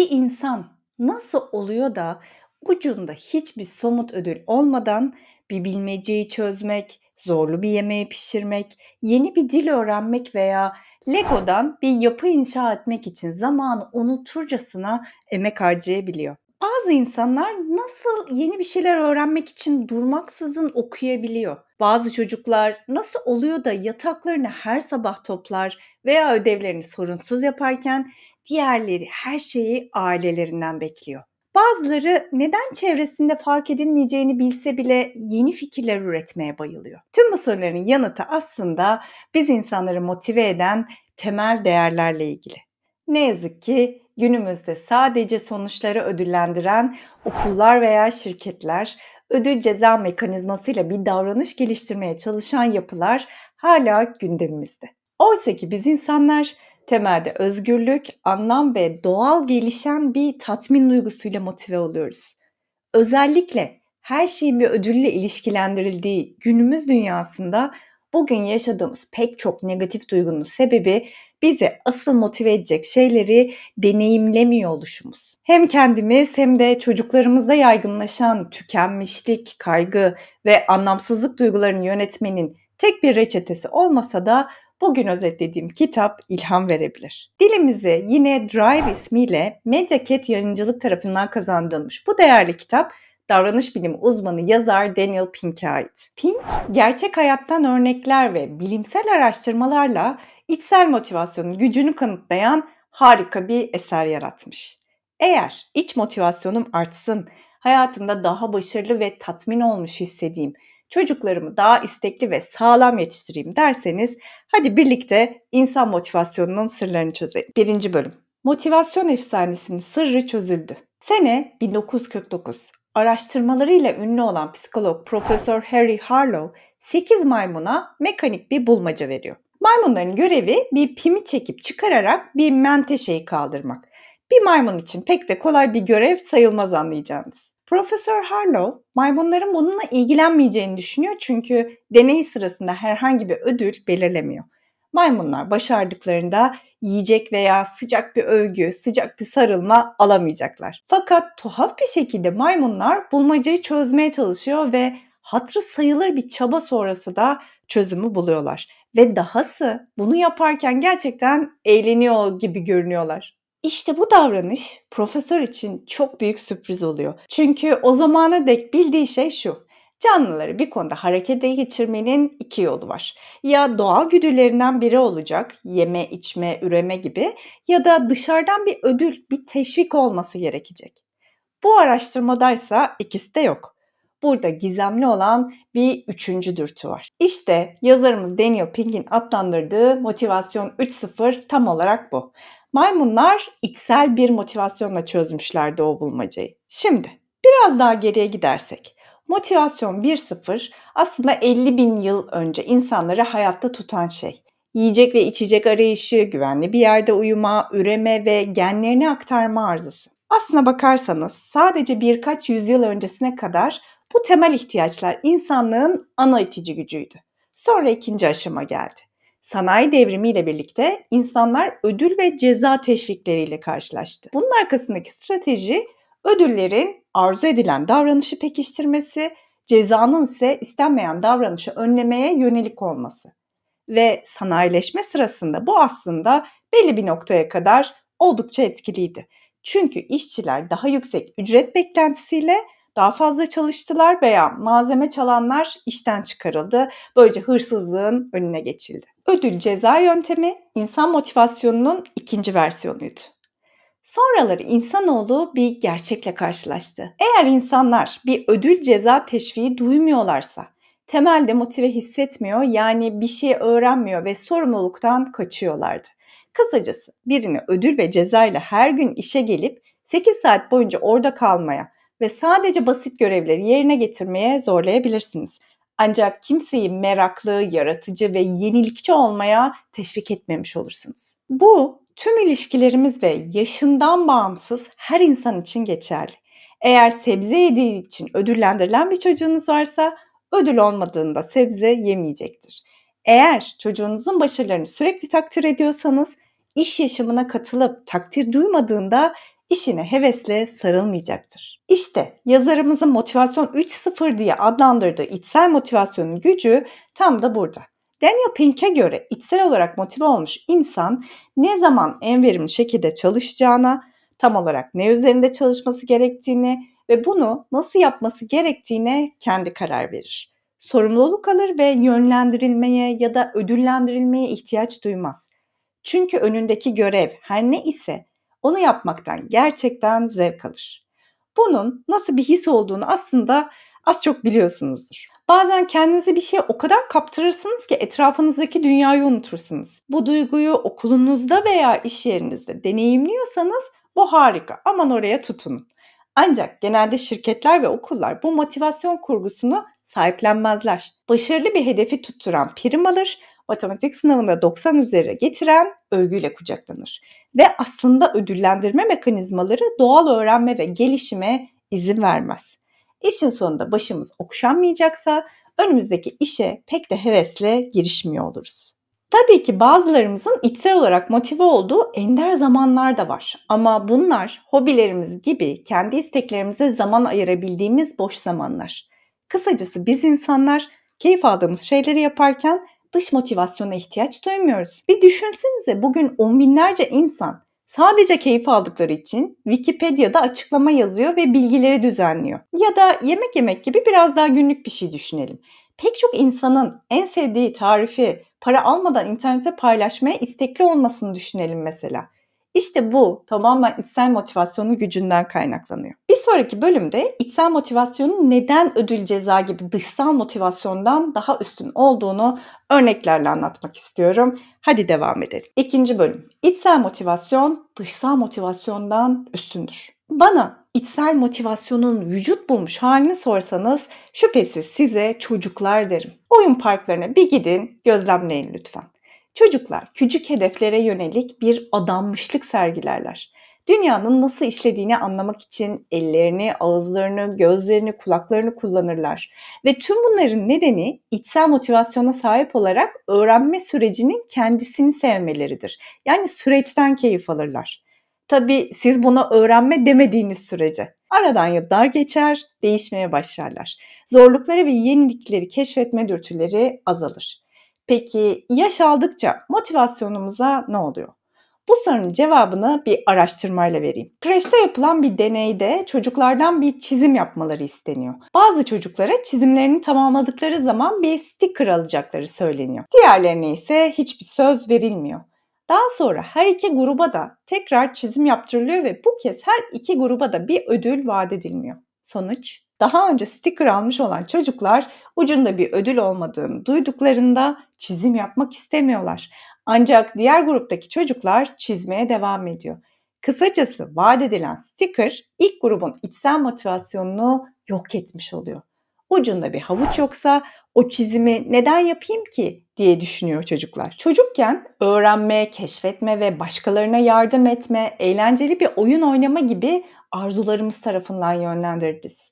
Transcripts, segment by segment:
bir insan nasıl oluyor da ucunda hiçbir somut ödül olmadan bir bilmeceyi çözmek, zorlu bir yemeği pişirmek, yeni bir dil öğrenmek veya Lego'dan bir yapı inşa etmek için zamanı unuturcasına emek harcayabiliyor. Bazı insanlar nasıl yeni bir şeyler öğrenmek için durmaksızın okuyabiliyor. Bazı çocuklar nasıl oluyor da yataklarını her sabah toplar veya ödevlerini sorunsuz yaparken diğerleri her şeyi ailelerinden bekliyor. Bazıları neden çevresinde fark edilmeyeceğini bilse bile yeni fikirler üretmeye bayılıyor. Tüm bu soruların yanıtı aslında biz insanları motive eden temel değerlerle ilgili. Ne yazık ki günümüzde sadece sonuçları ödüllendiren okullar veya şirketler ödül ceza mekanizmasıyla bir davranış geliştirmeye çalışan yapılar hala gündemimizde. Oysa ki biz insanlar temelde özgürlük, anlam ve doğal gelişen bir tatmin duygusuyla motive oluyoruz. Özellikle her şeyin bir ödülle ilişkilendirildiği günümüz dünyasında bugün yaşadığımız pek çok negatif duygunun sebebi bizi asıl motive edecek şeyleri deneyimlemiyor oluşumuz. Hem kendimiz hem de çocuklarımızda yaygınlaşan tükenmişlik, kaygı ve anlamsızlık duygularını yönetmenin tek bir reçetesi olmasa da bugün özetlediğim kitap ilham verebilir. Dilimize yine Drive ismiyle Medyaket yayıncılık tarafından kazandırılmış bu değerli kitap davranış bilimi uzmanı yazar Daniel Pink'e ait. Pink, gerçek hayattan örnekler ve bilimsel araştırmalarla içsel motivasyonun gücünü kanıtlayan harika bir eser yaratmış. Eğer iç motivasyonum artsın, hayatımda daha başarılı ve tatmin olmuş hissedeyim çocuklarımı daha istekli ve sağlam yetiştireyim derseniz hadi birlikte insan motivasyonunun sırlarını çözelim. Birinci bölüm Motivasyon efsanesinin sırrı çözüldü. Sene 1949. Araştırmalarıyla ünlü olan psikolog Profesör Harry Harlow 8 maymuna mekanik bir bulmaca veriyor. Maymunların görevi bir pimi çekip çıkararak bir menteşeyi kaldırmak. Bir maymun için pek de kolay bir görev sayılmaz anlayacağınız. Profesör Harlow maymunların bununla ilgilenmeyeceğini düşünüyor çünkü deney sırasında herhangi bir ödül belirlemiyor. Maymunlar başardıklarında yiyecek veya sıcak bir övgü, sıcak bir sarılma alamayacaklar. Fakat tuhaf bir şekilde maymunlar bulmacayı çözmeye çalışıyor ve hatırı sayılır bir çaba sonrası da çözümü buluyorlar. Ve dahası bunu yaparken gerçekten eğleniyor gibi görünüyorlar. İşte bu davranış profesör için çok büyük sürpriz oluyor. Çünkü o zamana dek bildiği şey şu. Canlıları bir konuda harekete geçirmenin iki yolu var. Ya doğal güdülerinden biri olacak, yeme, içme, üreme gibi ya da dışarıdan bir ödül, bir teşvik olması gerekecek. Bu araştırmadaysa ikisi de yok. Burada gizemli olan bir üçüncü dürtü var. İşte yazarımız Daniel Pink'in adlandırdığı motivasyon 3.0 tam olarak bu. Maymunlar içsel bir motivasyonla çözmüşlerdi o bulmacayı. Şimdi biraz daha geriye gidersek. Motivasyon 1.0 aslında 50 bin yıl önce insanları hayatta tutan şey. Yiyecek ve içecek arayışı, güvenli bir yerde uyuma, üreme ve genlerini aktarma arzusu. Aslına bakarsanız sadece birkaç yüzyıl öncesine kadar bu temel ihtiyaçlar insanlığın ana itici gücüydü. Sonra ikinci aşama geldi. Sanayi devrimiyle birlikte insanlar ödül ve ceza teşvikleriyle karşılaştı. Bunun arkasındaki strateji ödüllerin arzu edilen davranışı pekiştirmesi, cezanın ise istenmeyen davranışı önlemeye yönelik olması. Ve sanayileşme sırasında bu aslında belli bir noktaya kadar oldukça etkiliydi. Çünkü işçiler daha yüksek ücret beklentisiyle daha fazla çalıştılar veya malzeme çalanlar işten çıkarıldı. Böylece hırsızlığın önüne geçildi. Ödül ceza yöntemi insan motivasyonunun ikinci versiyonuydu. Sonraları insanoğlu bir gerçekle karşılaştı. Eğer insanlar bir ödül ceza teşviği duymuyorlarsa temelde motive hissetmiyor yani bir şey öğrenmiyor ve sorumluluktan kaçıyorlardı. Kısacası birini ödül ve cezayla her gün işe gelip 8 saat boyunca orada kalmaya, ve sadece basit görevleri yerine getirmeye zorlayabilirsiniz. Ancak kimseyi meraklı, yaratıcı ve yenilikçi olmaya teşvik etmemiş olursunuz. Bu tüm ilişkilerimiz ve yaşından bağımsız her insan için geçerli. Eğer sebze yediği için ödüllendirilen bir çocuğunuz varsa ödül olmadığında sebze yemeyecektir. Eğer çocuğunuzun başarılarını sürekli takdir ediyorsanız iş yaşamına katılıp takdir duymadığında işine hevesle sarılmayacaktır. İşte yazarımızın motivasyon 3.0 diye adlandırdığı içsel motivasyonun gücü tam da burada. Daniel Pink'e göre içsel olarak motive olmuş insan ne zaman en verimli şekilde çalışacağına, tam olarak ne üzerinde çalışması gerektiğini ve bunu nasıl yapması gerektiğine kendi karar verir. Sorumluluk alır ve yönlendirilmeye ya da ödüllendirilmeye ihtiyaç duymaz. Çünkü önündeki görev her ne ise onu yapmaktan gerçekten zevk alır. Bunun nasıl bir his olduğunu aslında az çok biliyorsunuzdur. Bazen kendinize bir şey o kadar kaptırırsınız ki etrafınızdaki dünyayı unutursunuz. Bu duyguyu okulunuzda veya iş yerinizde deneyimliyorsanız bu harika. Aman oraya tutunun. Ancak genelde şirketler ve okullar bu motivasyon kurgusunu sahiplenmezler. Başarılı bir hedefi tutturan prim alır, matematik sınavında 90 üzeri getiren övgüyle kucaklanır. Ve aslında ödüllendirme mekanizmaları doğal öğrenme ve gelişime izin vermez. İşin sonunda başımız okşanmayacaksa önümüzdeki işe pek de hevesle girişmiyor oluruz. Tabii ki bazılarımızın içsel olarak motive olduğu ender zamanlar da var. Ama bunlar hobilerimiz gibi kendi isteklerimize zaman ayırabildiğimiz boş zamanlar. Kısacası biz insanlar keyif aldığımız şeyleri yaparken dış motivasyona ihtiyaç duymuyoruz. Bir düşünsenize bugün on binlerce insan sadece keyif aldıkları için Wikipedia'da açıklama yazıyor ve bilgileri düzenliyor. Ya da yemek yemek gibi biraz daha günlük bir şey düşünelim. Pek çok insanın en sevdiği tarifi para almadan internete paylaşmaya istekli olmasını düşünelim mesela. İşte bu tamamen içsel motivasyonun gücünden kaynaklanıyor. Bir sonraki bölümde içsel motivasyonun neden ödül ceza gibi dışsal motivasyondan daha üstün olduğunu örneklerle anlatmak istiyorum. Hadi devam edelim. İkinci bölüm. İçsel motivasyon dışsal motivasyondan üstündür. Bana içsel motivasyonun vücut bulmuş halini sorsanız şüphesiz size çocuklar derim. Oyun parklarına bir gidin, gözlemleyin lütfen. Çocuklar küçük hedeflere yönelik bir adanmışlık sergilerler. Dünyanın nasıl işlediğini anlamak için ellerini, ağızlarını, gözlerini, kulaklarını kullanırlar. Ve tüm bunların nedeni içsel motivasyona sahip olarak öğrenme sürecinin kendisini sevmeleridir. Yani süreçten keyif alırlar. Tabi siz buna öğrenme demediğiniz sürece. Aradan yıllar geçer, değişmeye başlarlar. Zorlukları ve yenilikleri keşfetme dürtüleri azalır. Peki yaş aldıkça motivasyonumuza ne oluyor? Bu sorunun cevabını bir araştırmayla vereyim. Kreşte yapılan bir deneyde çocuklardan bir çizim yapmaları isteniyor. Bazı çocuklara çizimlerini tamamladıkları zaman bir sticker alacakları söyleniyor. Diğerlerine ise hiçbir söz verilmiyor. Daha sonra her iki gruba da tekrar çizim yaptırılıyor ve bu kez her iki gruba da bir ödül vaat edilmiyor. Sonuç daha önce sticker almış olan çocuklar ucunda bir ödül olmadığını duyduklarında çizim yapmak istemiyorlar. Ancak diğer gruptaki çocuklar çizmeye devam ediyor. Kısacası vaat edilen sticker ilk grubun içsel motivasyonunu yok etmiş oluyor. Ucunda bir havuç yoksa o çizimi neden yapayım ki diye düşünüyor çocuklar. Çocukken öğrenme, keşfetme ve başkalarına yardım etme, eğlenceli bir oyun oynama gibi arzularımız tarafından yönlendiririz.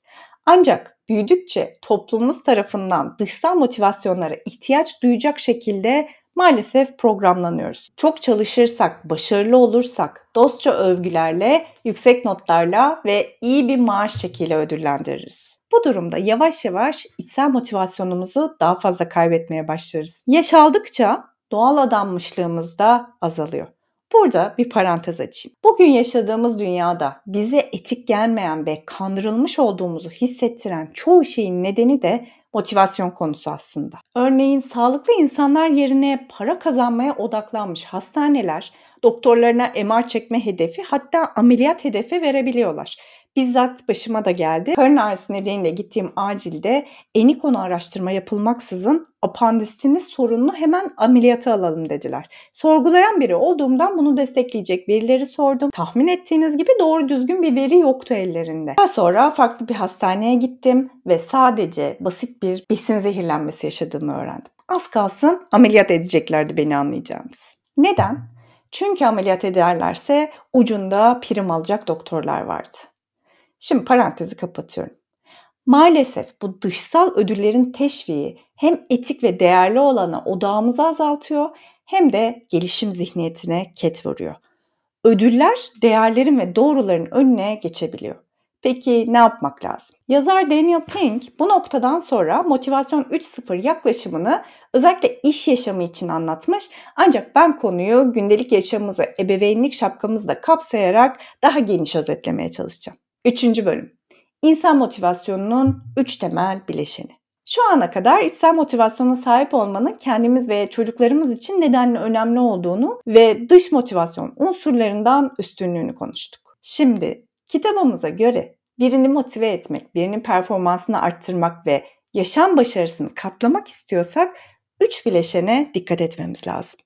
Ancak büyüdükçe toplumumuz tarafından dışsal motivasyonlara ihtiyaç duyacak şekilde maalesef programlanıyoruz. Çok çalışırsak, başarılı olursak dostça övgülerle, yüksek notlarla ve iyi bir maaş şekliyle ödüllendiririz. Bu durumda yavaş yavaş içsel motivasyonumuzu daha fazla kaybetmeye başlarız. Yaş aldıkça doğal adanmışlığımız da azalıyor. Burada bir parantez açayım. Bugün yaşadığımız dünyada bize etik gelmeyen ve kandırılmış olduğumuzu hissettiren çoğu şeyin nedeni de motivasyon konusu aslında. Örneğin sağlıklı insanlar yerine para kazanmaya odaklanmış hastaneler doktorlarına MR çekme hedefi hatta ameliyat hedefi verebiliyorlar bizzat başıma da geldi. Karın ağrısı nedeniyle gittiğim acilde eni konu araştırma yapılmaksızın apandisinin sorununu hemen ameliyata alalım dediler. Sorgulayan biri olduğumdan bunu destekleyecek verileri sordum. Tahmin ettiğiniz gibi doğru düzgün bir veri yoktu ellerinde. Daha sonra farklı bir hastaneye gittim ve sadece basit bir besin zehirlenmesi yaşadığımı öğrendim. Az kalsın ameliyat edeceklerdi beni anlayacağınız. Neden? Çünkü ameliyat ederlerse ucunda prim alacak doktorlar vardı. Şimdi parantezi kapatıyorum. Maalesef bu dışsal ödüllerin teşviği hem etik ve değerli olana odağımızı azaltıyor hem de gelişim zihniyetine ket vuruyor. Ödüller değerlerin ve doğruların önüne geçebiliyor. Peki ne yapmak lazım? Yazar Daniel Pink bu noktadan sonra motivasyon 3.0 yaklaşımını özellikle iş yaşamı için anlatmış. Ancak ben konuyu gündelik yaşamımızı ebeveynlik şapkamızla kapsayarak daha geniş özetlemeye çalışacağım. Üçüncü bölüm. İnsan motivasyonunun üç temel bileşeni. Şu ana kadar içsel motivasyona sahip olmanın kendimiz ve çocuklarımız için nedenle önemli olduğunu ve dış motivasyon unsurlarından üstünlüğünü konuştuk. Şimdi kitabımıza göre birini motive etmek, birinin performansını arttırmak ve yaşam başarısını katlamak istiyorsak üç bileşene dikkat etmemiz lazım.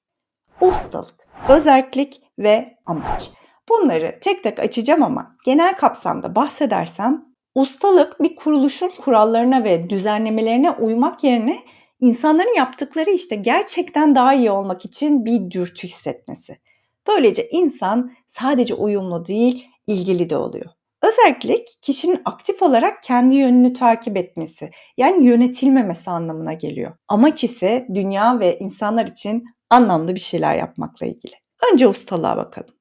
Ustalık, özellik ve amaç. Bunları tek tek açacağım ama genel kapsamda bahsedersem ustalık bir kuruluşun kurallarına ve düzenlemelerine uymak yerine insanların yaptıkları işte gerçekten daha iyi olmak için bir dürtü hissetmesi. Böylece insan sadece uyumlu değil, ilgili de oluyor. Özellik kişinin aktif olarak kendi yönünü takip etmesi, yani yönetilmemesi anlamına geliyor. Amaç ise dünya ve insanlar için anlamlı bir şeyler yapmakla ilgili. Önce ustalığa bakalım.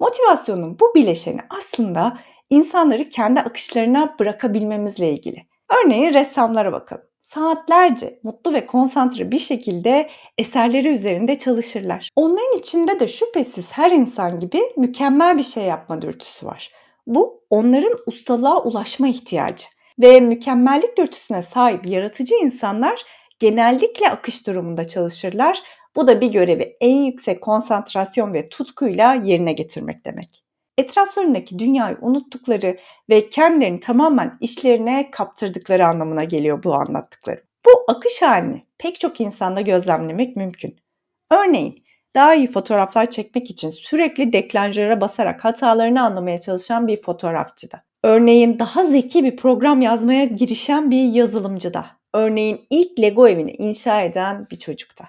Motivasyonun bu bileşeni aslında insanları kendi akışlarına bırakabilmemizle ilgili. Örneğin ressamlara bakalım. Saatlerce mutlu ve konsantre bir şekilde eserleri üzerinde çalışırlar. Onların içinde de şüphesiz her insan gibi mükemmel bir şey yapma dürtüsü var. Bu onların ustalığa ulaşma ihtiyacı ve mükemmellik dürtüsüne sahip yaratıcı insanlar genellikle akış durumunda çalışırlar bu da bir görevi en yüksek konsantrasyon ve tutkuyla yerine getirmek demek. Etraflarındaki dünyayı unuttukları ve kendilerini tamamen işlerine kaptırdıkları anlamına geliyor bu anlattıkları. Bu akış halini pek çok insanda gözlemlemek mümkün. Örneğin daha iyi fotoğraflar çekmek için sürekli deklanjöre basarak hatalarını anlamaya çalışan bir fotoğrafçıda. Örneğin daha zeki bir program yazmaya girişen bir yazılımcıda. Örneğin ilk Lego evini inşa eden bir çocukta.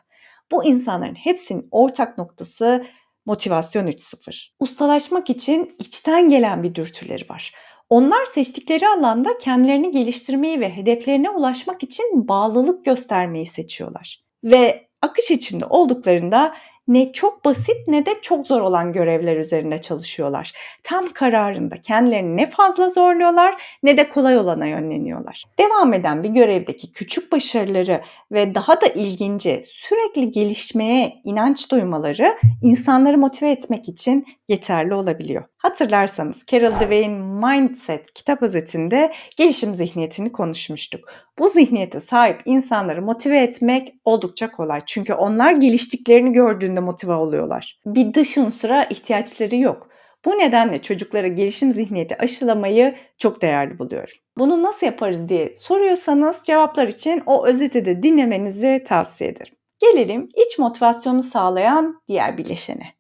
Bu insanların hepsinin ortak noktası motivasyon 3.0. Ustalaşmak için içten gelen bir dürtüleri var. Onlar seçtikleri alanda kendilerini geliştirmeyi ve hedeflerine ulaşmak için bağlılık göstermeyi seçiyorlar. Ve akış içinde olduklarında ne çok basit ne de çok zor olan görevler üzerinde çalışıyorlar. Tam kararında kendilerini ne fazla zorluyorlar ne de kolay olana yönleniyorlar. Devam eden bir görevdeki küçük başarıları ve daha da ilginci sürekli gelişmeye inanç duymaları insanları motive etmek için yeterli olabiliyor. Hatırlarsanız Carol Dweck'in Mindset kitap özetinde gelişim zihniyetini konuşmuştuk. Bu zihniyete sahip insanları motive etmek oldukça kolay. Çünkü onlar geliştiklerini gördüğünde motive oluyorlar. Bir dış unsura ihtiyaçları yok. Bu nedenle çocuklara gelişim zihniyeti aşılamayı çok değerli buluyorum. Bunu nasıl yaparız diye soruyorsanız cevaplar için o özeti de dinlemenizi tavsiye ederim. Gelelim iç motivasyonu sağlayan diğer bileşene.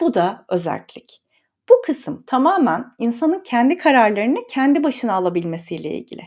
Bu da özellik. Bu kısım tamamen insanın kendi kararlarını kendi başına alabilmesiyle ilgili.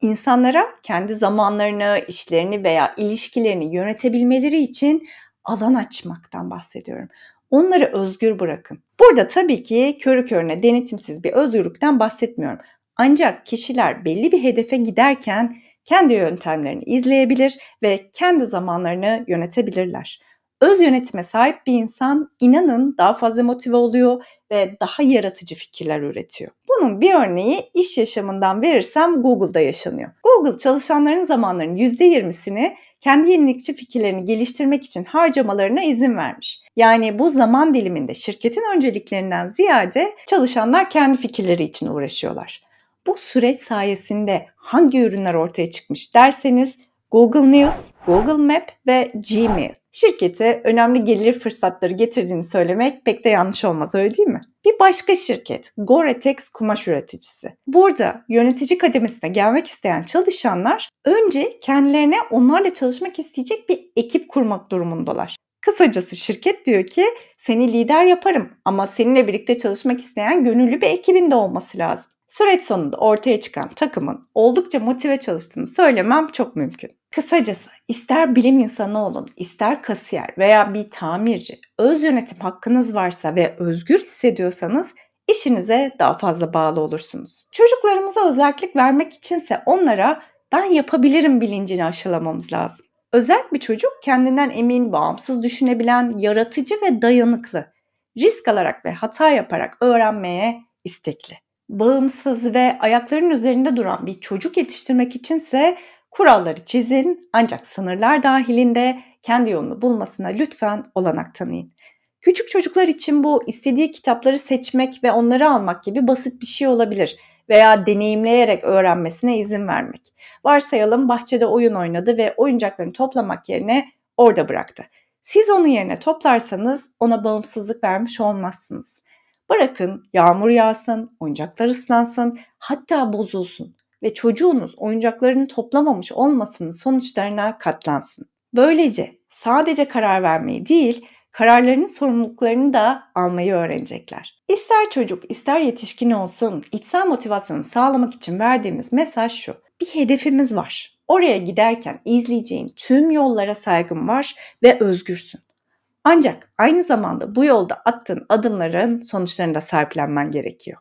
İnsanlara kendi zamanlarını, işlerini veya ilişkilerini yönetebilmeleri için alan açmaktan bahsediyorum. Onları özgür bırakın. Burada tabii ki körü körüne denetimsiz bir özgürlükten bahsetmiyorum. Ancak kişiler belli bir hedefe giderken kendi yöntemlerini izleyebilir ve kendi zamanlarını yönetebilirler öz yönetime sahip bir insan inanın daha fazla motive oluyor ve daha yaratıcı fikirler üretiyor. Bunun bir örneği iş yaşamından verirsem Google'da yaşanıyor. Google çalışanların zamanlarının %20'sini kendi yenilikçi fikirlerini geliştirmek için harcamalarına izin vermiş. Yani bu zaman diliminde şirketin önceliklerinden ziyade çalışanlar kendi fikirleri için uğraşıyorlar. Bu süreç sayesinde hangi ürünler ortaya çıkmış derseniz Google News, Google Map ve Gmail. Şirkete önemli gelir fırsatları getirdiğini söylemek pek de yanlış olmaz öyle değil mi? Bir başka şirket Gore-Tex kumaş üreticisi. Burada yönetici kademesine gelmek isteyen çalışanlar önce kendilerine onlarla çalışmak isteyecek bir ekip kurmak durumundalar. Kısacası şirket diyor ki seni lider yaparım ama seninle birlikte çalışmak isteyen gönüllü bir ekibin de olması lazım. Süreç sonunda ortaya çıkan takımın oldukça motive çalıştığını söylemem çok mümkün. Kısacası ister bilim insanı olun, ister kasiyer veya bir tamirci, öz yönetim hakkınız varsa ve özgür hissediyorsanız işinize daha fazla bağlı olursunuz. Çocuklarımıza özellik vermek içinse onlara ben yapabilirim bilincini aşılamamız lazım. Özel bir çocuk kendinden emin, bağımsız düşünebilen, yaratıcı ve dayanıklı. Risk alarak ve hata yaparak öğrenmeye istekli. Bağımsız ve ayaklarının üzerinde duran bir çocuk yetiştirmek içinse Kuralları çizin ancak sınırlar dahilinde kendi yolunu bulmasına lütfen olanak tanıyın. Küçük çocuklar için bu istediği kitapları seçmek ve onları almak gibi basit bir şey olabilir veya deneyimleyerek öğrenmesine izin vermek. Varsayalım bahçede oyun oynadı ve oyuncaklarını toplamak yerine orada bıraktı. Siz onun yerine toplarsanız ona bağımsızlık vermiş olmazsınız. Bırakın yağmur yağsın, oyuncaklar ıslansın, hatta bozulsun ve çocuğunuz oyuncaklarını toplamamış olmasının sonuçlarına katlansın. Böylece sadece karar vermeyi değil, kararlarının sorumluluklarını da almayı öğrenecekler. İster çocuk, ister yetişkin olsun, içsel motivasyonu sağlamak için verdiğimiz mesaj şu. Bir hedefimiz var. Oraya giderken izleyeceğin tüm yollara saygın var ve özgürsün. Ancak aynı zamanda bu yolda attığın adımların sonuçlarına sahiplenmen gerekiyor.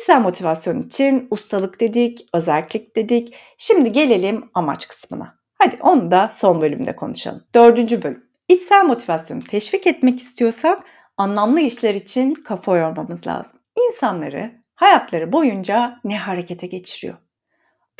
Kişisel motivasyon için ustalık dedik, özellik dedik. Şimdi gelelim amaç kısmına. Hadi onu da son bölümde konuşalım. Dördüncü bölüm. İçsel motivasyonu teşvik etmek istiyorsak anlamlı işler için kafa yormamız lazım. İnsanları hayatları boyunca ne harekete geçiriyor?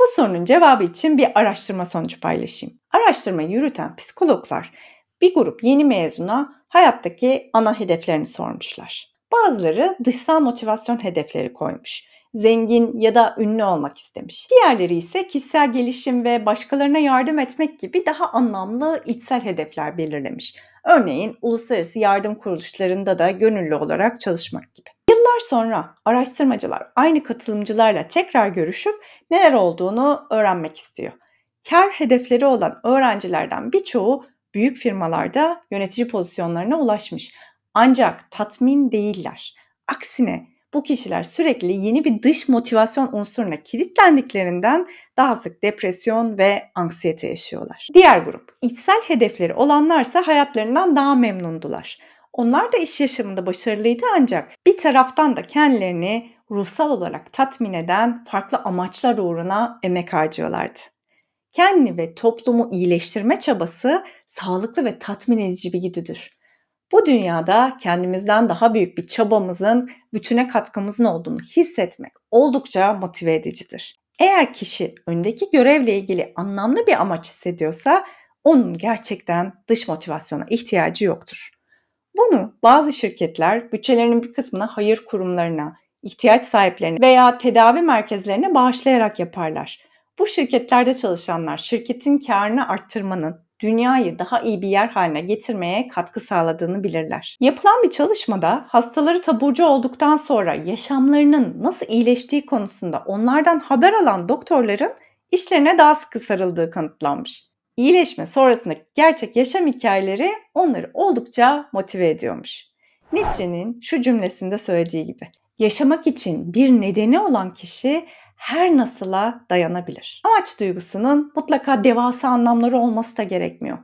Bu sorunun cevabı için bir araştırma sonucu paylaşayım. Araştırmayı yürüten psikologlar bir grup yeni mezuna hayattaki ana hedeflerini sormuşlar. Bazıları dışsal motivasyon hedefleri koymuş. Zengin ya da ünlü olmak istemiş. Diğerleri ise kişisel gelişim ve başkalarına yardım etmek gibi daha anlamlı içsel hedefler belirlemiş. Örneğin uluslararası yardım kuruluşlarında da gönüllü olarak çalışmak gibi. Yıllar sonra araştırmacılar aynı katılımcılarla tekrar görüşüp neler olduğunu öğrenmek istiyor. Kar hedefleri olan öğrencilerden birçoğu büyük firmalarda yönetici pozisyonlarına ulaşmış. Ancak tatmin değiller. Aksine bu kişiler sürekli yeni bir dış motivasyon unsuruna kilitlendiklerinden daha sık depresyon ve anksiyete yaşıyorlar. Diğer grup, içsel hedefleri olanlarsa hayatlarından daha memnundular. Onlar da iş yaşamında başarılıydı ancak bir taraftan da kendilerini ruhsal olarak tatmin eden farklı amaçlar uğruna emek harcıyorlardı. Kendini ve toplumu iyileştirme çabası sağlıklı ve tatmin edici bir güdüdür bu dünyada kendimizden daha büyük bir çabamızın, bütüne katkımızın olduğunu hissetmek oldukça motive edicidir. Eğer kişi öndeki görevle ilgili anlamlı bir amaç hissediyorsa onun gerçekten dış motivasyona ihtiyacı yoktur. Bunu bazı şirketler bütçelerinin bir kısmına hayır kurumlarına, ihtiyaç sahiplerine veya tedavi merkezlerine bağışlayarak yaparlar. Bu şirketlerde çalışanlar şirketin karını arttırmanın dünyayı daha iyi bir yer haline getirmeye katkı sağladığını bilirler. Yapılan bir çalışmada hastaları taburcu olduktan sonra yaşamlarının nasıl iyileştiği konusunda onlardan haber alan doktorların işlerine daha sıkı sarıldığı kanıtlanmış. İyileşme sonrasındaki gerçek yaşam hikayeleri onları oldukça motive ediyormuş. Nietzsche'nin şu cümlesinde söylediği gibi yaşamak için bir nedeni olan kişi her nasıla dayanabilir. Amaç duygusunun mutlaka devasa anlamları olması da gerekmiyor.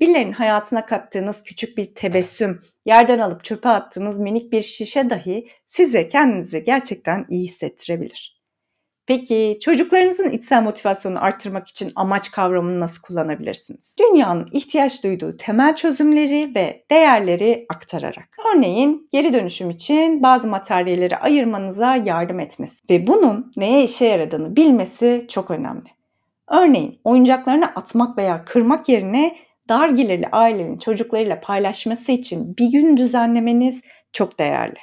Birilerinin hayatına kattığınız küçük bir tebessüm, yerden alıp çöpe attığınız minik bir şişe dahi size kendinizi gerçekten iyi hissettirebilir. Peki çocuklarınızın içsel motivasyonunu arttırmak için amaç kavramını nasıl kullanabilirsiniz? Dünyanın ihtiyaç duyduğu temel çözümleri ve değerleri aktararak. Örneğin geri dönüşüm için bazı materyalleri ayırmanıza yardım etmesi ve bunun neye işe yaradığını bilmesi çok önemli. Örneğin oyuncaklarını atmak veya kırmak yerine dar gelirli ailenin çocuklarıyla paylaşması için bir gün düzenlemeniz çok değerli.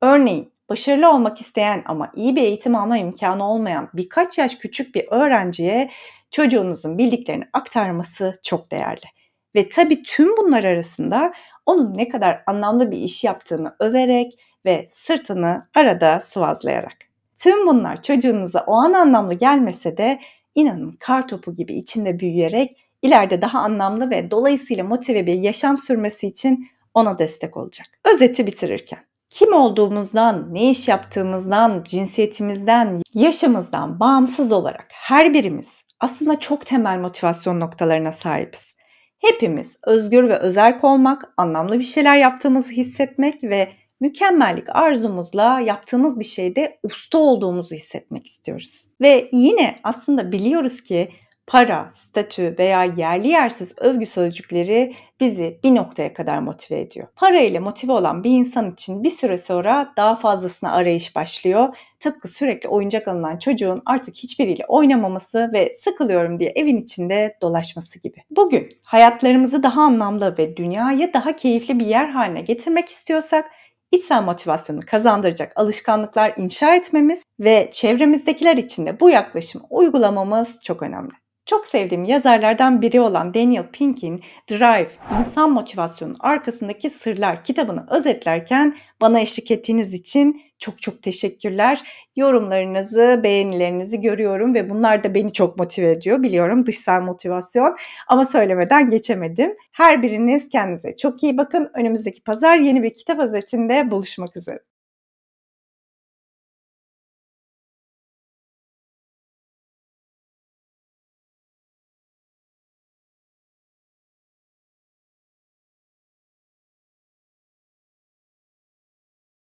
Örneğin başarılı olmak isteyen ama iyi bir eğitim alma imkanı olmayan birkaç yaş küçük bir öğrenciye çocuğunuzun bildiklerini aktarması çok değerli. Ve tabii tüm bunlar arasında onun ne kadar anlamlı bir iş yaptığını överek ve sırtını arada sıvazlayarak. Tüm bunlar çocuğunuza o an anlamlı gelmese de inanın kar topu gibi içinde büyüyerek ileride daha anlamlı ve dolayısıyla motive bir yaşam sürmesi için ona destek olacak. Özeti bitirirken kim olduğumuzdan, ne iş yaptığımızdan, cinsiyetimizden, yaşımızdan bağımsız olarak her birimiz aslında çok temel motivasyon noktalarına sahibiz. Hepimiz özgür ve özerk olmak, anlamlı bir şeyler yaptığımızı hissetmek ve mükemmellik arzumuzla yaptığımız bir şeyde usta olduğumuzu hissetmek istiyoruz. Ve yine aslında biliyoruz ki para, statü veya yerli yersiz övgü sözcükleri bizi bir noktaya kadar motive ediyor. Para ile motive olan bir insan için bir süre sonra daha fazlasına arayış başlıyor. Tıpkı sürekli oyuncak alınan çocuğun artık hiçbiriyle oynamaması ve sıkılıyorum diye evin içinde dolaşması gibi. Bugün hayatlarımızı daha anlamlı ve dünyaya daha keyifli bir yer haline getirmek istiyorsak içsel motivasyonu kazandıracak alışkanlıklar inşa etmemiz ve çevremizdekiler için de bu yaklaşımı uygulamamız çok önemli. Çok sevdiğim yazarlardan biri olan Daniel Pink'in Drive, İnsan Motivasyonun Arkasındaki Sırlar kitabını özetlerken bana eşlik ettiğiniz için çok çok teşekkürler. Yorumlarınızı, beğenilerinizi görüyorum ve bunlar da beni çok motive ediyor. Biliyorum dışsal motivasyon ama söylemeden geçemedim. Her biriniz kendinize çok iyi bakın. Önümüzdeki pazar yeni bir kitap özetinde buluşmak üzere.